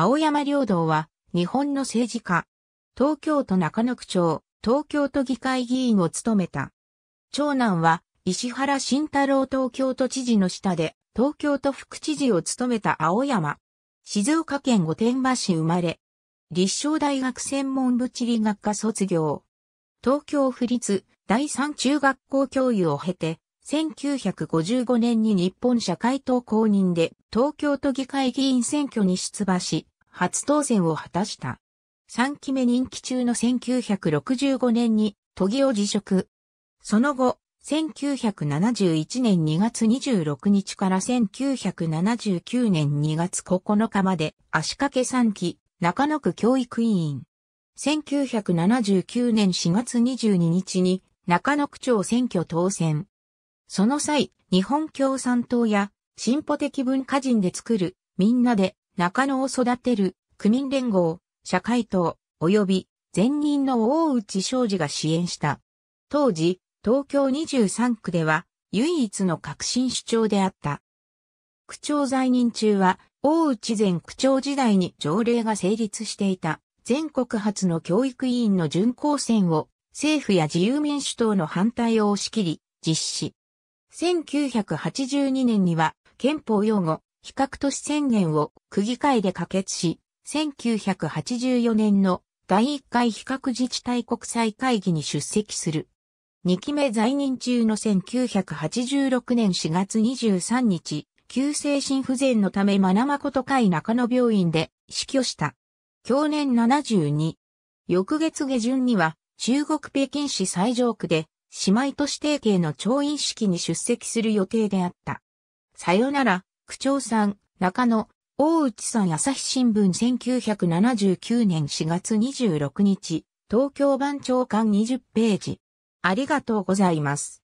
青山領土は、日本の政治家。東京都中野区長、東京都議会議員を務めた。長男は、石原慎太郎東京都知事の下で、東京都副知事を務めた青山。静岡県御殿場市生まれ。立正大学専門物理学科卒業。東京府立第三中学校教諭を経て、1955年に日本社会党公認で東京都議会議員選挙に出馬し、初当選を果たした。3期目任期中の1965年に都議を辞職。その後、1971年2月26日から1979年2月9日まで足掛け3期中野区教育委員。1979年4月22日に中野区長選挙当選。その際、日本共産党や進歩的文化人で作る、みんなで中野を育てる、区民連合、社会党、及び前任の大内昌司が支援した。当時、東京23区では唯一の革新主張であった。区長在任中は、大内前区長時代に条例が成立していた全国初の教育委員の巡行選を政府や自由民主党の反対を押し切り実施。1982年には憲法擁護、比較都市宣言を区議会で可決し、1984年の第1回比較自治体国際会議に出席する。2期目在任中の1986年4月23日、急性心不全のためマナマコト会中野病院で死去した。去年72。翌月下旬には中国北京市最上区で姉妹都市提携の調印式に出席する予定であった。さよなら、区長さん、中野、大内さん朝日新聞1979年4月26日、東京番長官20ページ。ありがとうございます。